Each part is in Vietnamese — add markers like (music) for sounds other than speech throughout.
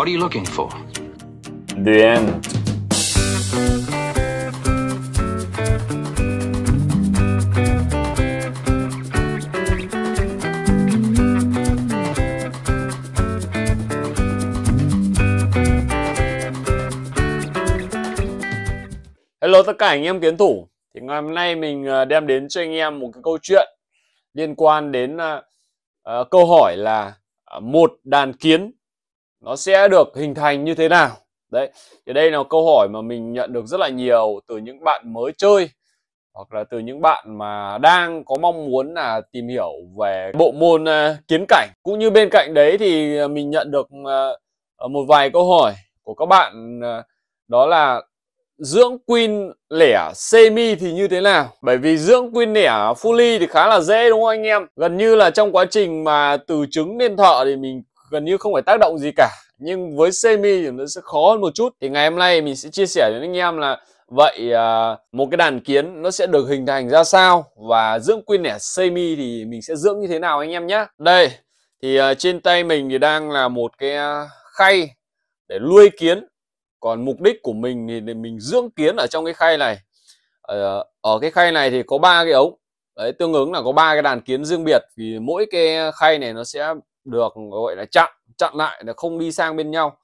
What are you looking for? The end. Hello tất cả anh em kiến thủ thì ngày hôm nay mình ờ, đem đến cho anh em một cái câu chuyện liên quan đến uh, câu hỏi là một đàn kiến nó sẽ được hình thành như thế nào đấy thì đây là câu hỏi mà mình nhận được rất là nhiều từ những bạn mới chơi hoặc là từ những bạn mà đang có mong muốn là tìm hiểu về bộ môn à, kiến cảnh cũng như bên cạnh đấy thì mình nhận được à, à, một vài câu hỏi của các bạn đó là dưỡng queen lẻ semi thì như thế nào bởi vì dưỡng queen lẻ fully thì khá là dễ đúng không anh em gần như là trong quá trình mà từ trứng lên thợ thì mình gần như không phải tác động gì cả nhưng với semi thì nó sẽ khó hơn một chút thì ngày hôm nay mình sẽ chia sẻ đến anh em là vậy à, một cái đàn kiến nó sẽ được hình thành ra sao và dưỡng quy nẻ semi thì mình sẽ dưỡng như thế nào anh em nhé đây thì à, trên tay mình thì đang là một cái à, khay để nuôi kiến còn mục đích của mình thì, mình dưỡng kiến ở trong cái khay này ở, ờ, ở cái khay này thì có ba cái ống đấy tương ứng là có ba cái đàn kiến riêng biệt thì mỗi cái khay này nó sẽ được gọi là chặn chặn lại là không đi sang bên nhau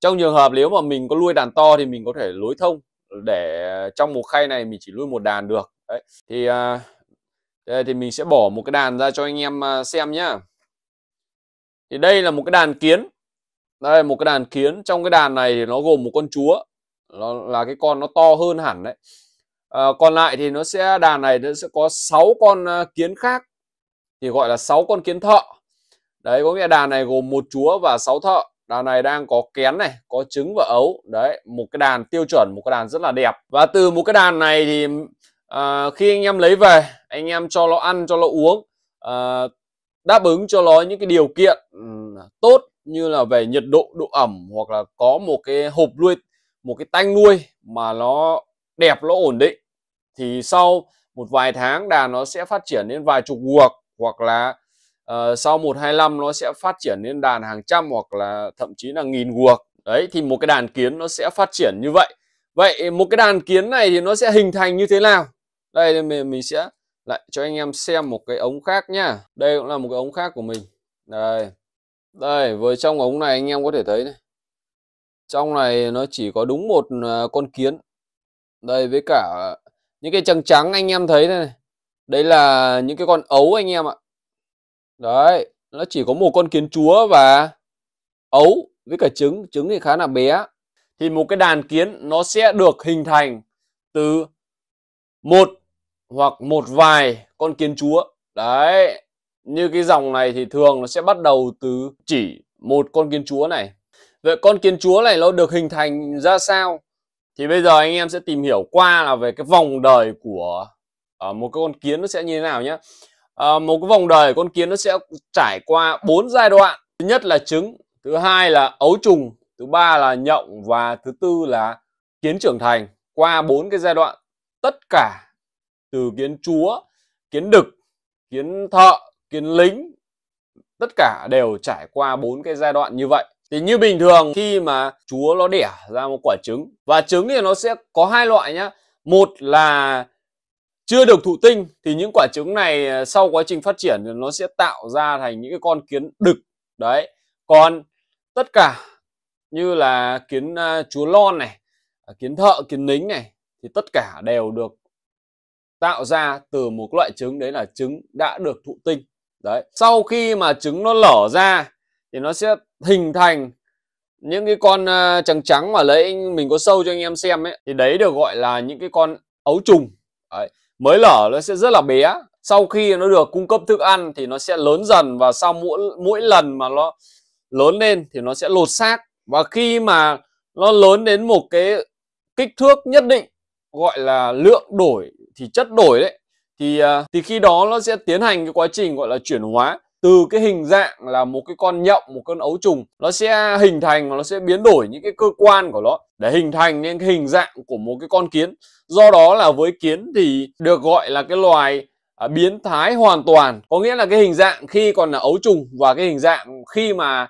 trong trường hợp nếu mà mình có nuôi đàn to thì mình có thể lối thông để trong một khay này mình chỉ nuôi một đàn được đấy thì đây à, thì mình sẽ bỏ một cái đàn ra cho anh em à, xem nhá thì đây là một cái đàn kiến đây một cái đàn kiến trong cái đàn này thì nó gồm một con chúa nó là cái con nó to hơn hẳn đấy à, còn lại thì nó sẽ đàn này nó sẽ có 6 con à, kiến khác thì gọi là 6 con kiến thợ đấy có nghĩa đàn này gồm một chúa và sáu thợ đàn này đang có kén này có trứng và ấu đấy một cái đàn tiêu chuẩn một cái đàn rất là đẹp và từ một cái đàn này thì à, khi anh em lấy về anh em cho nó ăn cho nó uống à, đáp ứng cho nó những cái điều kiện tốt như là về nhiệt độ độ ẩm hoặc là có một cái hộp nuôi một cái tanh nuôi mà nó đẹp nó ổn định thì sau một vài tháng đàn nó sẽ phát triển đến vài chục guộc hoặc là uh, sau 125 nó sẽ phát triển lên đàn hàng trăm hoặc là thậm chí là nghìn guộc đấy thì một cái đàn kiến nó sẽ phát triển như vậy vậy một cái đàn kiến này thì nó sẽ hình thành như thế nào đây mình mình sẽ lại cho anh em xem một cái ống khác nhá đây cũng là một cái ống khác của mình đây đây với trong ống này anh em có thể thấy này trong này nó chỉ có đúng một ờ, con kiến đây với cả những cái trắng trắng anh em thấy đây này đấy là những cái con ấu anh em ạ đấy nó chỉ có một con kiến chúa và ấu với cả trứng trứng thì khá là bé thì một cái đàn kiến nó sẽ được hình thành từ một hoặc một vài con kiến chúa đấy như cái dòng này thì thường nó sẽ bắt đầu từ chỉ một con kiến chúa này vậy con kiến chúa này nó được hình thành ra sao thì bây giờ anh em sẽ tìm hiểu qua là về cái vòng đời của ờ, một cái con kiến nó sẽ như thế nào nhé à, một cái vòng đời con kiến nó sẽ trải qua bốn giai đoạn thứ nhất là trứng thứ hai là ấu trùng thứ ba là nhộng và thứ tư là kiến trưởng thành qua bốn cái giai đoạn tất cả từ kiến chúa kiến đực kiến thợ kiến lính tất cả đều trải qua bốn cái giai đoạn như vậy thì như bình thường khi mà chúa nó đẻ ra một quả trứng và trứng thì nó sẽ có hai loại nhá một là chưa được thụ tinh thì những quả trứng này à, sau quá trình phát triển thì nó sẽ tạo ra thành những cái con kiến đực đấy còn tất cả như là kiến à, chúa lon này à, kiến thợ kiến nính này thì tất cả đều được tạo ra từ một loại trứng đấy là trứng đã được thụ tinh đấy sau khi mà trứng nó lở ra thì nó sẽ hình thành những cái con trắng trắng mà lấy mình có sâu cho anh em xem ấy thì đấy được gọi là những cái con ấu trùng đấy mới lở nó sẽ rất là bé sau khi nó được cung cấp thức ăn thì nó sẽ lớn dần và sau mỗi mỗi lần mà nó lớn lên thì nó sẽ lột xác và khi mà nó lớn đến một cái kích thước nhất định gọi là lượng đổi thì chất đổi đấy thì à, thì khi đó nó sẽ tiến hành cái quá trình gọi là chuyển hóa từ cái hình dạng là một cái con nhộng một con ấu trùng nó sẽ hình thành nó sẽ biến đổi những cái cơ quan của nó để hình thành nên cái hình dạng của một cái con kiến do đó là với kiến thì được gọi là cái loài à, biến thái hoàn toàn có nghĩa là cái hình dạng khi còn là ấu trùng và cái hình dạng khi mà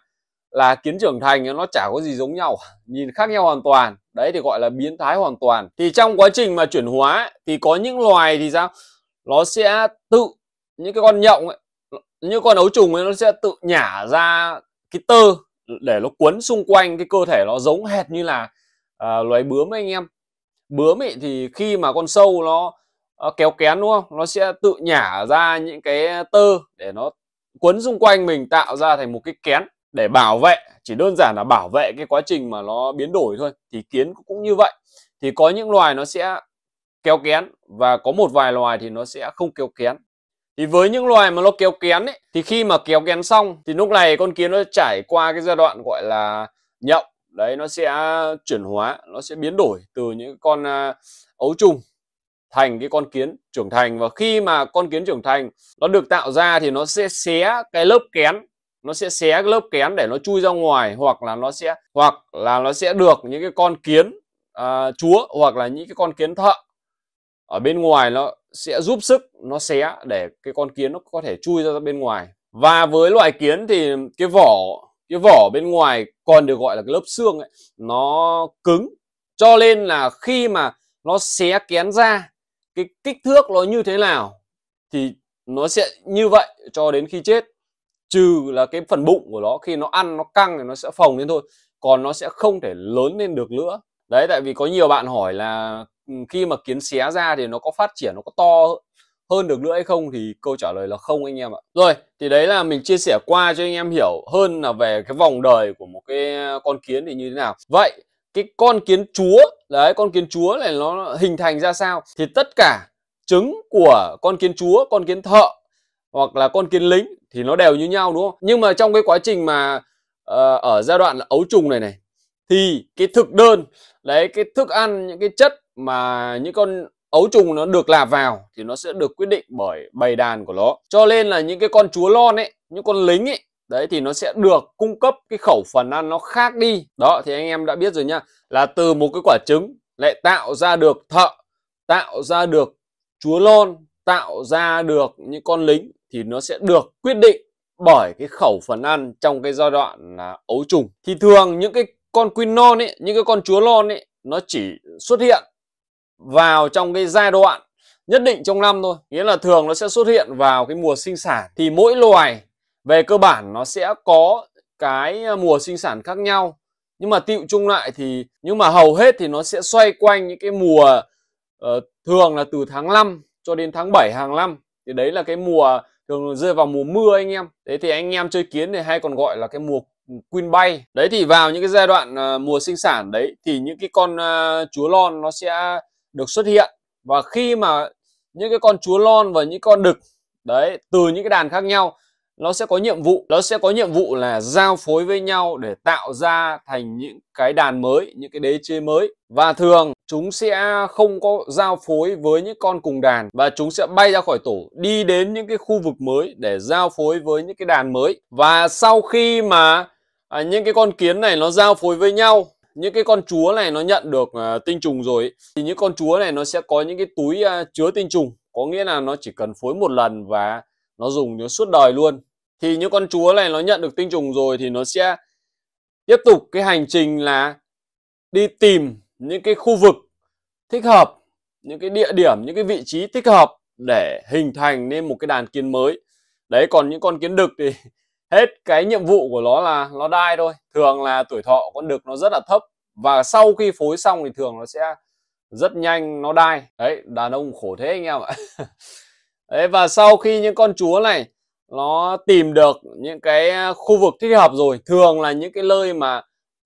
là kiến trưởng thành nó chả có gì giống nhau nhìn khác nhau hoàn toàn đấy thì gọi là biến thái hoàn toàn thì trong quá trình mà chuyển hóa thì có những loài thì sao nó sẽ tự những cái con nhộng ấy, như con ấu trùng ấy nó sẽ tự nhả ra cái tơ để nó quấn xung quanh cái cơ thể nó giống hệt như là à, loài bướm ấy anh em bướm ấy thì khi mà con sâu nó à, kéo kén đúng không nó sẽ tự nhả ra những cái tơ để nó quấn xung quanh mình tạo ra thành một cái kén để bảo vệ chỉ đơn giản là bảo vệ cái quá trình mà nó biến đổi thôi thì kiến cũng như vậy thì có những loài nó sẽ kéo kén và có một vài loài thì nó sẽ không kéo kén thì với những loài mà nó kéo kén ấy thì khi mà kéo kén xong thì lúc này con kiến nó trải qua cái giai đoạn gọi là nhộng đấy nó sẽ chuyển hóa nó sẽ biến đổi từ những con à, ấu trùng thành cái con kiến trưởng thành và khi mà con kiến trưởng thành nó được tạo ra thì nó sẽ xé cái lớp kén nó sẽ xé cái lớp kén để nó chui ra ngoài hoặc là nó sẽ hoặc là nó sẽ được những cái con kiến uh, chúa hoặc là những cái con kiến thợ ở bên ngoài nó sẽ giúp sức nó xé để cái con kiến nó có thể chui ra bên ngoài và với loài kiến thì cái vỏ cái vỏ bên ngoài còn được gọi là cái lớp xương ấy nó cứng cho nên là khi mà nó xé kén ra cái kích thước nó như thế nào thì nó sẽ như vậy cho đến khi chết trừ là cái phần bụng của nó khi nó ăn nó căng thì nó sẽ phồng lên thôi còn nó sẽ không thể lớn lên được nữa đấy tại vì có nhiều bạn hỏi là Ừ, khi mà kiến xé ra thì nó có phát triển nó có to hơn được nữa hay không thì câu trả lời là không anh em ạ rồi thì đấy là mình chia sẻ qua cho anh em hiểu hơn là về cái vòng đời của một cái con kiến thì như thế nào vậy cái con kiến chúa đấy con kiến chúa này nó hình thành ra sao thì tất cả trứng của con kiến chúa con kiến thợ hoặc là con kiến lính thì nó đều như nhau đúng không nhưng mà trong cái quá trình mà uh, ở giai đoạn là ấu trùng này này thì cái thực đơn đấy cái thức ăn những cái chất mà những con ấu trùng nó được lạp vào thì nó sẽ được quyết định bởi bầy đàn của nó cho nên là những cái con chúa lon ấy những con lính ấy đấy thì nó sẽ được cung cấp cái khẩu phần ăn nó khác đi đó thì anh em đã biết rồi nha là từ một cái quả trứng lại tạo ra được thợ tạo ra được chúa lon tạo ra được những con lính thì nó sẽ được quyết định bởi cái khẩu phần ăn trong cái giai đoạn là ấu trùng thì thường những cái con queen non ấy những cái con chúa lon ấy nó chỉ xuất hiện vào trong cái giai đoạn nhất định trong năm thôi nghĩa là thường nó sẽ xuất hiện vào cái mùa sinh sản thì mỗi loài về cơ bản nó sẽ có cái à, mùa sinh sản khác nhau nhưng mà tiệu chung lại thì nhưng mà hầu hết thì nó sẽ xoay quanh những cái mùa uh, thường là từ tháng 5 cho đến tháng 7 hàng năm thì đấy là cái mùa thường rơi vào mùa mưa anh em thế thì anh em chơi kiến thì hay còn gọi là cái mùa queen bay đấy thì vào những cái giai đoạn uh, mùa sinh sản đấy thì những cái con uh, chúa lon nó sẽ được xuất hiện và khi mà những cái con chúa lon và những con đực đấy từ những cái đàn khác nhau nó sẽ có nhiệm vụ nó sẽ có nhiệm vụ là giao phối với nhau để tạo ra thành những cái đàn mới những cái đế chế mới và thường chúng sẽ không có giao phối với những con cùng đàn và chúng sẽ bay ra khỏi tổ đi đến những cái khu vực mới để giao phối với những cái đàn mới và sau khi mà à, những cái con kiến này nó giao phối với nhau những cái con chúa này nó nhận được uh, tinh trùng rồi thì những con chúa này nó sẽ có những cái túi uh, chứa tinh trùng có nghĩa là nó chỉ cần phối một lần và nó dùng nó suốt đời luôn thì những con chúa này nó nhận được tinh trùng rồi thì nó sẽ tiếp tục cái hành trình là đi tìm những cái khu vực thích hợp những cái địa điểm những cái vị trí thích hợp để hình thành nên một cái đàn kiến mới đấy còn những con kiến đực thì hết cái nhiệm vụ của nó là nó đai thôi thường là tuổi thọ con đực nó rất là thấp và sau khi phối xong thì thường nó sẽ rất nhanh nó đai đấy đàn ông khổ thế anh em ạ (laughs) đấy và sau khi những con chúa này nó tìm được những cái khu vực thích hợp rồi thường là những cái nơi mà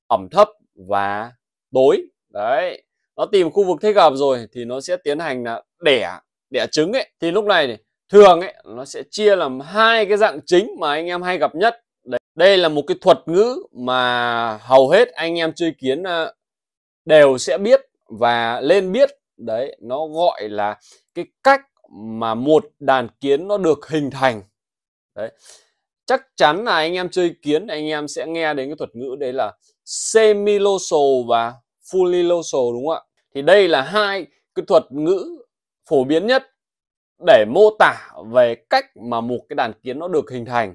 ẩm thấp và tối đấy nó tìm khu vực thích hợp rồi thì nó sẽ tiến hành là đẻ đẻ trứng ấy thì lúc này thường ấy nó sẽ chia làm hai cái dạng chính mà anh em hay gặp nhất Đấy, đây là một cái thuật ngữ mà hầu hết anh em chơi kiến ờ, đều sẽ biết và lên biết đấy nó gọi là cái cách mà một đàn kiến nó được hình thành đấy chắc chắn là anh em chơi kiến anh em sẽ nghe đến cái thuật ngữ đấy là semilosal và fulilosal đúng không ạ thì đây là hai cái thuật ngữ phổ biến nhất để mô tả về cách mà một cái đàn kiến nó được hình thành.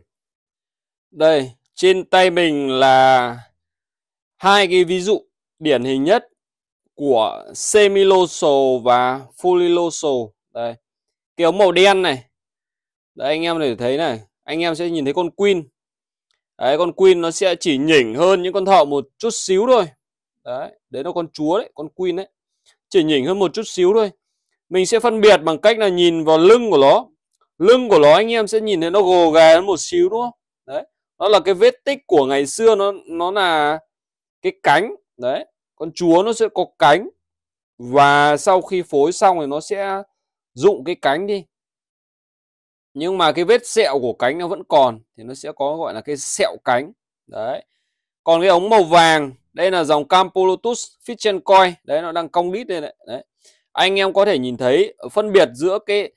Đây, trên tay mình là hai cái ví dụ điển hình nhất của semilosal và fulilosal. Đây, cái ống màu đen này. Đấy, anh em để thấy này, anh em sẽ nhìn thấy con queen. Đấy, con queen nó sẽ chỉ nhỉnh hơn những con thợ một chút xíu thôi. Đấy, đấy là con chúa đấy, con queen đấy. Chỉ nhỉnh hơn một chút xíu thôi mình sẽ phân biệt bằng cách là nhìn vào lưng của nó lưng của nó anh em sẽ nhìn thấy nó gồ ghề một xíu đúng không đấy đó là cái vết tích của ngày xưa nó nó là cái cánh đấy con chúa nó sẽ có cánh và sau khi phối xong thì nó sẽ dụng cái cánh đi nhưng mà cái vết sẹo của cánh nó vẫn còn thì nó sẽ có gọi là cái sẹo cánh đấy còn cái ống màu vàng đây là dòng Campolotus Fischer đấy nó đang cong đít đây này đấy anh em có thể nhìn thấy ờ, phân biệt giữa cái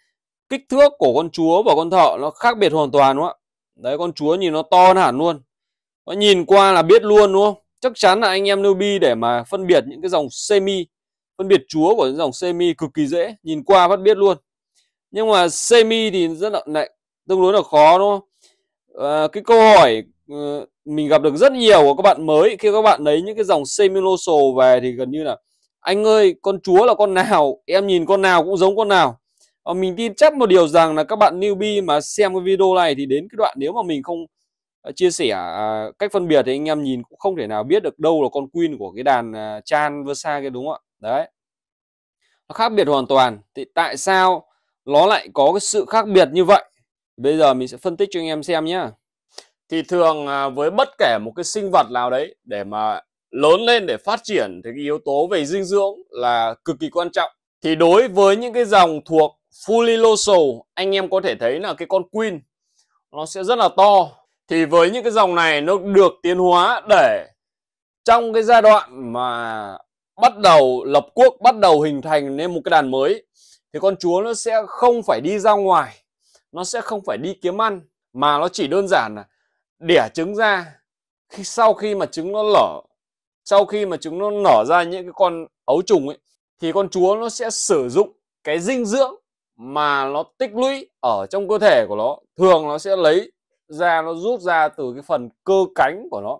kích thước của con chúa và con thợ nó khác biệt hoàn toàn đúng không ạ đấy con chúa nhìn nó to hẳn luôn nó nhìn qua là biết luôn đúng không chắc chắn là anh em newbie để mà phân biệt những cái dòng semi phân biệt chúa của những dòng semi cực kỳ dễ nhìn qua phát biết luôn nhưng mà semi thì rất là lại tương đối là khó đúng không à, cái câu hỏi ờ, mình gặp được rất nhiều của các bạn mới khi các bạn lấy những cái dòng semi lô về thì gần như là anh ơi con chúa là con nào em nhìn con nào cũng giống con nào à, mình tin chắc một điều rằng là các bạn newbie mà xem cái video này thì đến cái đoạn nếu mà mình không ờ, chia sẻ à, cách phân biệt thì anh em nhìn cũng không thể nào biết được đâu là con queen của cái đàn à, chan versa kia đúng không ạ đấy nó khác biệt hoàn toàn thì tại sao nó lại có cái sự khác biệt như vậy bây giờ mình sẽ phân tích cho anh em xem nhé thì thường à, với bất kể một cái sinh vật nào đấy để mà lớn lên để phát triển thì cái yếu tố về dinh dưỡng là cực kỳ quan trọng. Thì đối với những cái dòng thuộc fully losal, anh em có thể thấy là cái con queen nó sẽ rất là to. Thì với những cái dòng này nó được tiến hóa để trong cái giai đoạn mà bắt đầu lập quốc, bắt đầu hình thành nên một cái đàn mới thì con chúa nó sẽ không phải đi ra ngoài, nó sẽ không phải đi kiếm ăn mà nó chỉ đơn giản là đẻ trứng ra khi sau khi mà trứng nó lở sau khi mà chúng nó nở ra những cái con ấu trùng ấy thì con chúa nó sẽ sử dụng cái dinh dưỡng mà nó tích lũy ở trong cơ thể của nó thường nó sẽ lấy ra nó rút ra từ cái phần cơ cánh của nó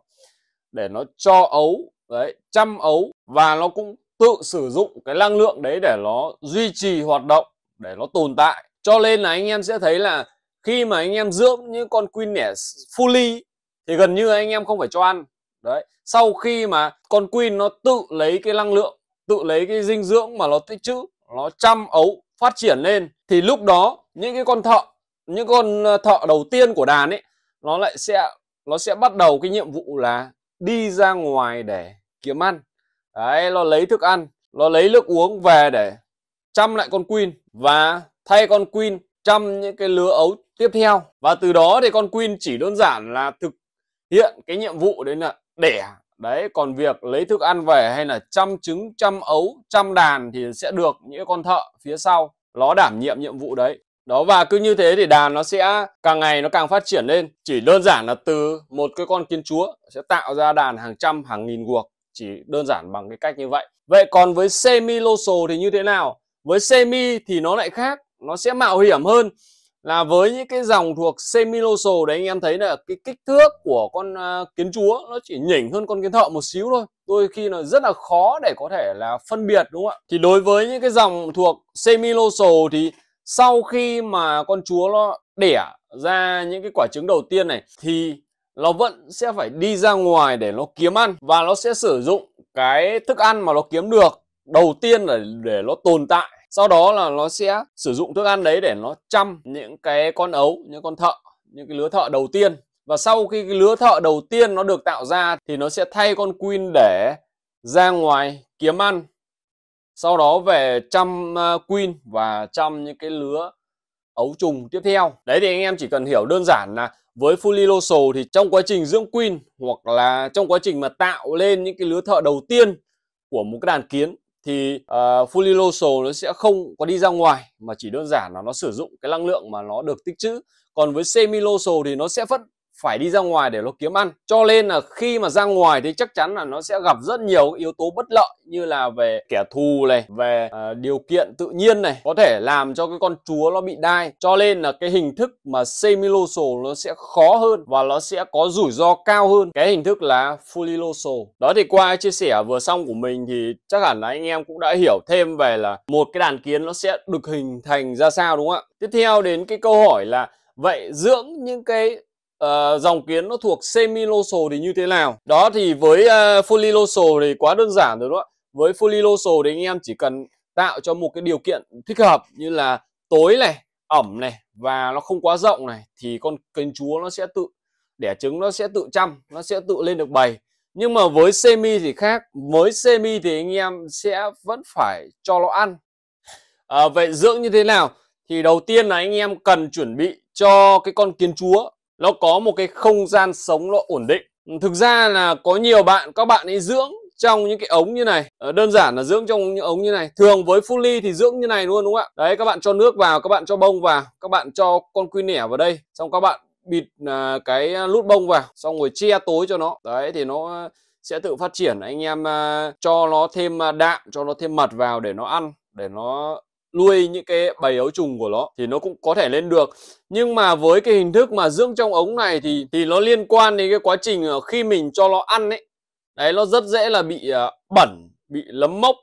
để nó cho ấu đấy chăm ấu và nó cũng tự sử dụng cái năng lượng đấy để nó duy trì hoạt động để nó tồn tại cho nên là anh em sẽ thấy là khi mà anh em dưỡng những con queen nẻ fully thì gần như anh em không phải cho ăn đấy sau khi mà con queen nó tự lấy cái năng lượng tự lấy cái dinh dưỡng mà nó tích trữ nó chăm ấu phát triển lên thì lúc đó những cái con thợ những con ờ, thợ đầu tiên của đàn ấy nó lại sẽ nó sẽ bắt đầu cái nhiệm vụ là đi ra ngoài để kiếm ăn đấy nó lấy thức ăn nó lấy nước uống về để chăm lại con queen và thay con queen chăm những cái lứa ấu tiếp theo và từ đó thì con queen chỉ đơn giản là thực hiện cái nhiệm vụ đấy là đẻ đấy còn việc lấy thức ăn về hay là chăm trứng chăm ấu chăm đàn thì sẽ được những con thợ phía sau nó đảm nhiệm nhiệm vụ đấy đó và cứ như thế thì đàn nó sẽ càng ngày nó càng phát triển lên chỉ đơn giản là từ một cái con kiến chúa sẽ tạo ra đàn hàng trăm hàng nghìn guộc chỉ đơn giản bằng cái cách như vậy vậy còn với semi lô sồ thì như thế nào với semi thì nó lại khác nó sẽ mạo hiểm hơn là với những cái dòng thuộc semi đấy anh em thấy là cái kích thước của con uh, kiến chúa nó chỉ nhỉnh hơn con kiến thợ một xíu thôi đôi khi là rất là khó để có thể là phân biệt đúng không ạ thì đối với những cái dòng thuộc semi thì sau khi mà con chúa nó đẻ ra những cái quả trứng đầu tiên này thì nó vẫn sẽ phải đi ra ngoài để nó kiếm ăn và nó sẽ sử dụng cái thức ăn mà nó kiếm được đầu tiên là để nó tồn tại sau đó là nó sẽ sử dụng thức ăn đấy để nó chăm những cái con ấu những con thợ những cái lứa thợ đầu tiên và sau khi cái lứa thợ đầu tiên nó được tạo ra thì nó sẽ thay con queen để ra ngoài kiếm ăn sau đó về chăm ờ, queen và chăm những cái lứa ấu trùng tiếp theo đấy thì anh em chỉ cần hiểu đơn giản là với Fulilosal thì trong quá trình dưỡng queen hoặc là trong quá trình mà tạo lên những cái lứa thợ đầu tiên của một cái đàn kiến thì uh, fully low nó sẽ không có đi ra ngoài mà chỉ đơn giản là nó sử dụng cái năng lượng mà nó được tích trữ còn với semi low thì nó sẽ vẫn phải đi ra ngoài để nó kiếm ăn cho nên là khi mà ra ngoài thì chắc chắn là nó sẽ gặp rất nhiều yếu tố bất lợi như là về kẻ thù này về uh, điều kiện tự nhiên này có thể làm cho cái con chúa nó bị đai cho nên là cái hình thức mà semiloso nó sẽ khó hơn và nó sẽ có rủi ro cao hơn cái hình thức là fully loso đó thì qua chia sẻ vừa xong của mình thì chắc hẳn là anh em cũng đã hiểu thêm về là một cái đàn kiến nó sẽ được hình thành ra sao đúng không ạ tiếp theo đến cái câu hỏi là vậy dưỡng những cái uh, dòng kiến nó thuộc semi losal thì như thế nào đó thì với uh, ờ, fully losal thì quá đơn giản rồi đó với fully losal thì anh em chỉ cần tạo cho một cái điều kiện thích hợp như là tối này ẩm này và nó không quá rộng này thì con cánh chúa nó sẽ tự đẻ trứng nó sẽ tự chăm nó sẽ tự lên được bầy nhưng mà với semi thì khác với semi thì anh em sẽ vẫn phải cho nó ăn à, vậy dưỡng như thế nào thì đầu tiên là anh em cần chuẩn bị cho cái con kiến chúa nó có một cái không gian sống nó ổn định thực ra là có nhiều bạn các bạn ấy dưỡng trong những cái ống như này ờ, đơn giản là dưỡng trong những ống như này thường với fully thì dưỡng như này luôn đúng không ạ đấy các bạn cho nước vào các bạn cho bông vào các bạn cho con quy nẻ vào đây xong các bạn bịt à, cái à, lút bông vào xong rồi che tối cho nó đấy thì nó sẽ tự phát triển anh em à, cho nó thêm đạm cho nó thêm mật vào để nó ăn để nó nuôi những cái bầy ấu trùng của nó thì nó cũng có thể lên được nhưng mà với cái hình thức mà dưỡng trong ống này thì thì nó liên quan đến cái quá trình ờ, khi mình cho nó ăn ấy đấy nó rất dễ là bị ờ, bẩn bị lấm mốc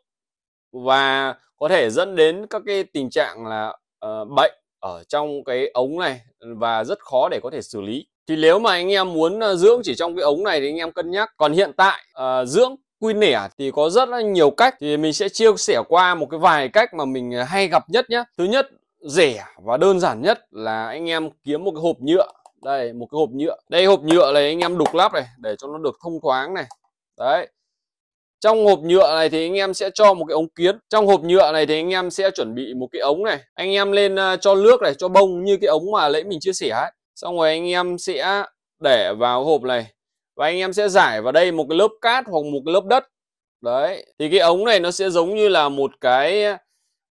và có thể dẫn đến các cái tình trạng là uh, bệnh ở trong cái ống này và rất khó để có thể xử lý thì nếu mà anh em muốn dưỡng chỉ trong cái ống này thì anh em cân nhắc còn hiện tại uh, dưỡng Quy nẻ thì có rất là nhiều cách thì mình sẽ chia sẻ qua một cái vài cách mà mình hay gặp nhất nhé. Thứ nhất rẻ và đơn giản nhất là anh em kiếm một cái hộp nhựa đây một cái hộp nhựa đây hộp nhựa này anh em đục lắp này để cho nó được thông thoáng này đấy trong hộp nhựa này thì anh em sẽ cho một cái ống kiến trong hộp nhựa này thì anh em sẽ chuẩn bị một cái ống này anh em lên ờ, cho nước này cho bông như cái ống mà lấy mình chia sẻ ấy xong rồi anh em sẽ để vào hộp này và anh em sẽ giải vào đây một cái lớp cát hoặc một cái lớp đất đấy thì cái ống này nó sẽ giống như là một cái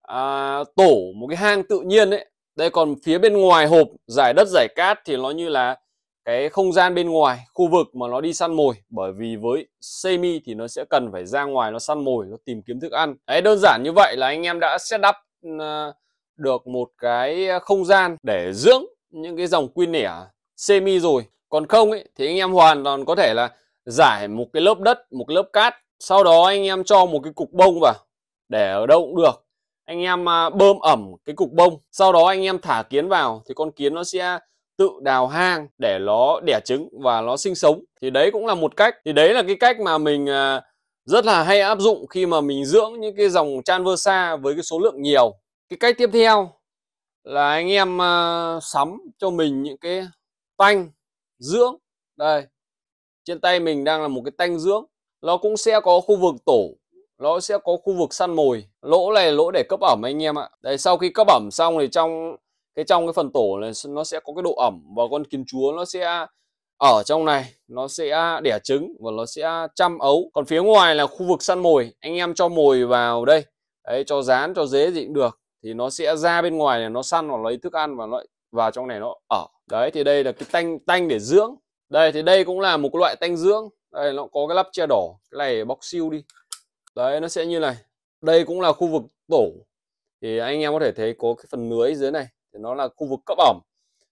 à, tổ một cái hang tự nhiên đấy đây còn phía bên ngoài hộp giải đất giải cát thì nó như là cái không gian bên ngoài khu vực mà nó đi săn mồi bởi vì với semi thì nó sẽ cần phải ra ngoài nó săn mồi nó tìm kiếm thức ăn đấy đơn giản như vậy là anh em đã setup à, được một cái không gian để dưỡng những cái dòng quy nẻ semi rồi còn không ấy, thì anh em hoàn toàn có thể là giải một cái lớp đất một cái lớp cát sau đó anh em cho một cái cục bông vào để ở đâu cũng được anh em à, bơm ẩm cái cục bông sau đó anh em thả kiến vào thì con kiến nó sẽ tự đào hang để nó đẻ trứng và nó sinh sống thì đấy cũng là một cách thì đấy là cái cách mà mình à, rất là hay áp dụng khi mà mình dưỡng những cái dòng Tranversa với cái số lượng nhiều cái cách tiếp theo là anh em à, sắm cho mình những cái tanh dưỡng đây trên tay mình đang là một cái tanh dưỡng nó cũng sẽ có khu vực tổ nó sẽ có khu vực săn mồi lỗ này lỗ để cấp ẩm anh em ạ đây sau khi cấp ẩm xong thì trong cái trong cái phần tổ này nó sẽ có cái độ ẩm và con kiến chúa nó sẽ ở trong này nó sẽ đẻ trứng và nó sẽ chăm ấu còn phía ngoài là khu vực săn mồi anh em cho mồi vào đây đấy cho dán cho dế gì cũng được thì nó sẽ ra bên ngoài này nó săn hoặc lấy thức ăn và nó vào trong này nó ở đấy thì đây là cái tanh tanh để dưỡng đây thì đây cũng là một loại tanh dưỡng đây nó có cái lắp che đỏ cái này bóc siêu đi đấy nó sẽ như này đây cũng là khu vực tổ thì anh em có thể thấy có cái phần lưới dưới này thì nó là khu vực cấp ẩm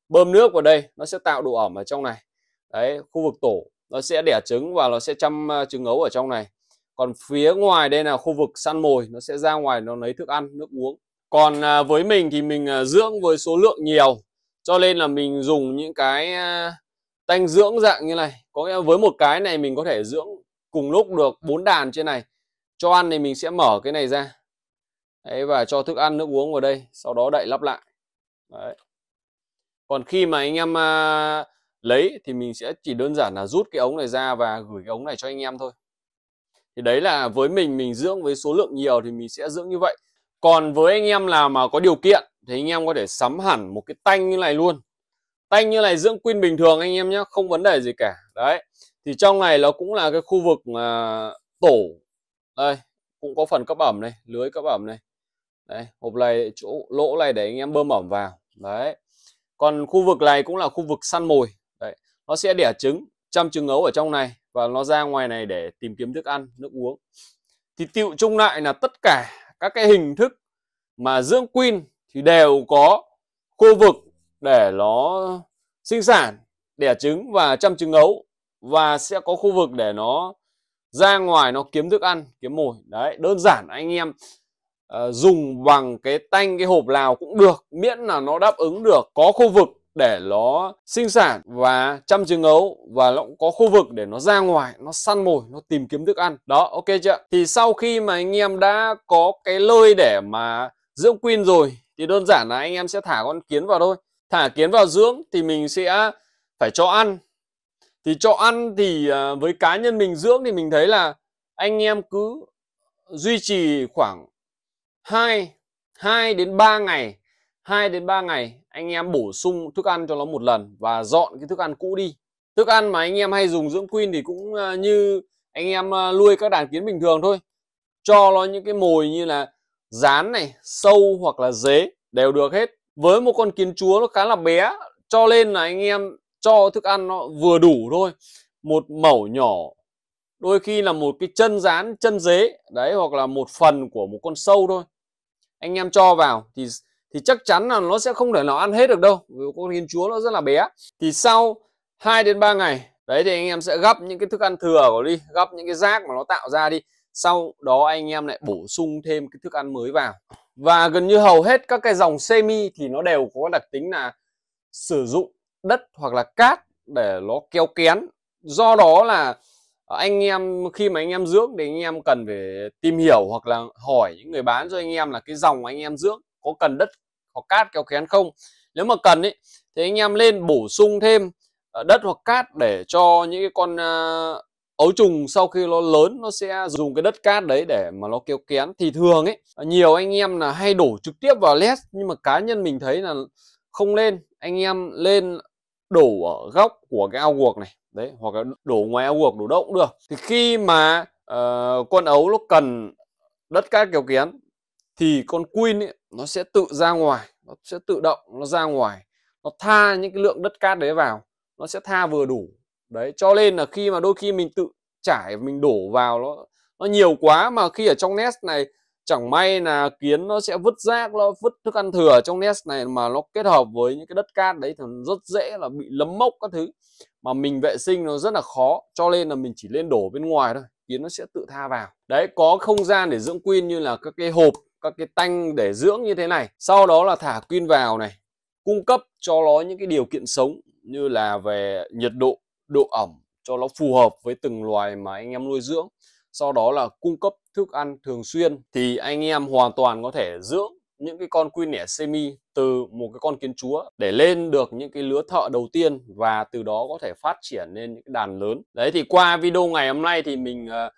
bơm nước vào đây nó sẽ tạo độ ẩm ở trong này đấy khu vực tổ nó sẽ đẻ trứng và nó sẽ chăm ờ, trứng ấu ở trong này còn phía ngoài đây là khu vực săn mồi nó sẽ ra ngoài nó lấy thức ăn nước uống còn à, với mình thì mình à, dưỡng với số lượng nhiều cho nên là mình dùng những cái tanh dưỡng dạng như này có nghĩa với một cái này mình có thể dưỡng cùng lúc được bốn đàn trên này cho ăn thì mình sẽ mở cái này ra đấy và cho thức ăn nước uống vào đây sau đó đậy lắp lại đấy còn khi mà anh em lấy thì mình sẽ chỉ đơn giản là rút cái ống này ra và gửi cái ống này cho anh em thôi thì đấy là với mình mình dưỡng với số lượng nhiều thì mình sẽ dưỡng như vậy còn với anh em là mà có điều kiện thì anh em có thể sắm hẳn một cái tanh như này luôn tanh như này dưỡng queen bình thường anh em nhé không vấn đề gì cả đấy thì trong này nó cũng là cái khu vực mà tổ đây cũng có phần cấp ẩm này lưới cấp ẩm này đấy hộp này chỗ lỗ này để anh em bơm ẩm vào đấy còn khu vực này cũng là khu vực săn mồi đấy nó sẽ đẻ trứng chăm trứng ấu ở trong này và nó ra ngoài này để tìm kiếm thức ăn nước uống thì tiệu chung lại là tất cả các cái hình thức mà dưỡng queen thì đều có khu vực để nó sinh sản đẻ trứng và chăm trứng ấu và sẽ có khu vực để nó ra ngoài nó kiếm thức ăn kiếm mồi đấy đơn giản anh em uh, dùng bằng cái tanh cái hộp nào cũng được miễn là nó đáp ứng được có khu vực để nó sinh sản và chăm trứng ấu và nó cũng có khu vực để nó ra ngoài nó săn mồi nó tìm kiếm thức ăn đó ok chưa thì sau khi mà anh em đã có cái lơi để mà dưỡng queen rồi thì đơn giản là anh em sẽ thả con kiến vào thôi thả kiến vào dưỡng thì mình sẽ phải cho ăn thì cho ăn thì à, với cá nhân mình dưỡng thì mình thấy là anh em cứ duy trì khoảng 2 2 đến 3 ngày 2 đến 3 ngày anh em bổ sung thức ăn cho nó một lần và dọn cái thức ăn cũ đi thức ăn mà anh em hay dùng dưỡng queen thì cũng à, như anh em à, nuôi các đàn kiến bình thường thôi cho nó những cái mồi như là dán này sâu hoặc là dế đều được hết với một con kiến chúa nó khá là bé cho lên là anh em cho thức ăn nó vừa đủ thôi một mẩu nhỏ đôi khi là một cái chân rán chân dế đấy hoặc là một phần của một con sâu thôi anh em cho vào thì thì chắc chắn là nó sẽ không thể nào ăn hết được đâu vì con kiến chúa nó rất là bé thì sau 2 đến 3 ngày đấy thì anh em sẽ gấp những cái thức ăn thừa của đi gấp những cái rác mà nó tạo ra đi sau đó anh em lại bổ sung thêm cái thức ăn mới vào và gần như hầu hết các cái dòng semi thì nó đều có đặc tính là sử dụng đất hoặc là cát để nó keo kén do đó là anh em khi mà anh em dưỡng thì anh em cần phải tìm hiểu hoặc là hỏi những người bán cho anh em là cái dòng anh em dưỡng có cần đất hoặc cát keo kén không nếu mà cần ấy thì anh em lên bổ sung thêm ờ, đất hoặc cát để cho những cái con ờ, ấu trùng sau khi nó lớn nó sẽ dùng cái đất cát đấy để mà nó kêu kén thì thường ấy nhiều anh em là hay đổ trực tiếp vào led nhưng mà cá nhân mình thấy là không lên anh em lên đổ ở góc của cái ao guộc này đấy hoặc là đổ ngoài ao guộc đổ đậu cũng được thì khi mà uh, con ấu nó cần đất cát kêu kén thì con queen ấy, nó sẽ tự ra ngoài nó sẽ tự động nó ra ngoài nó tha những cái lượng đất cát đấy vào nó sẽ tha vừa đủ đấy cho nên là khi mà đôi khi mình tự trải mình đổ vào nó nó nhiều quá mà khi ở trong nest này chẳng may là kiến nó sẽ vứt rác nó vứt thức ăn thừa trong nest này mà nó kết hợp với những cái đất cát đấy thì rất dễ là bị lấm mốc các thứ mà mình vệ sinh nó rất là khó cho nên là mình chỉ lên đổ bên ngoài thôi kiến nó sẽ tự tha vào đấy có không gian để dưỡng queen như là các cái hộp các cái tanh để dưỡng như thế này sau đó là thả queen vào này cung cấp cho nó những cái điều kiện sống như là về nhiệt độ độ ẩm cho nó phù hợp với từng loài mà anh em nuôi dưỡng sau đó là cung cấp thức ăn thường xuyên thì anh em hoàn toàn có thể dưỡng những cái con quy nẻ semi từ một cái con kiến chúa để lên được những cái lứa thợ đầu tiên và từ đó có thể phát triển lên những cái đàn lớn đấy thì qua video ngày hôm nay thì mình ờ,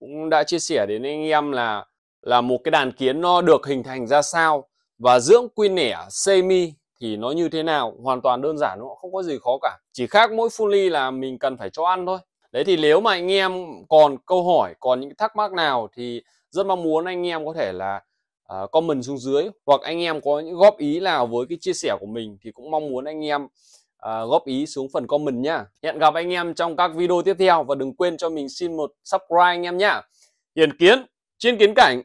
cũng đã chia sẻ đến anh em là là một cái đàn kiến nó được hình thành ra sao và dưỡng quy nẻ semi thì nó như thế nào hoàn toàn đơn giản nó không có gì khó cả chỉ khác mỗi fully là mình cần phải cho ăn thôi đấy thì nếu mà anh em còn câu hỏi còn những thắc mắc nào thì rất mong muốn anh em có thể là uh, comment xuống dưới hoặc anh em có những góp ý nào với cái chia sẻ của mình thì cũng mong muốn anh em uh, góp ý xuống phần comment nhá hẹn gặp anh em trong các video tiếp theo và đừng quên cho mình xin một subscribe anh em nhá hiền kiến trên kiến cảnh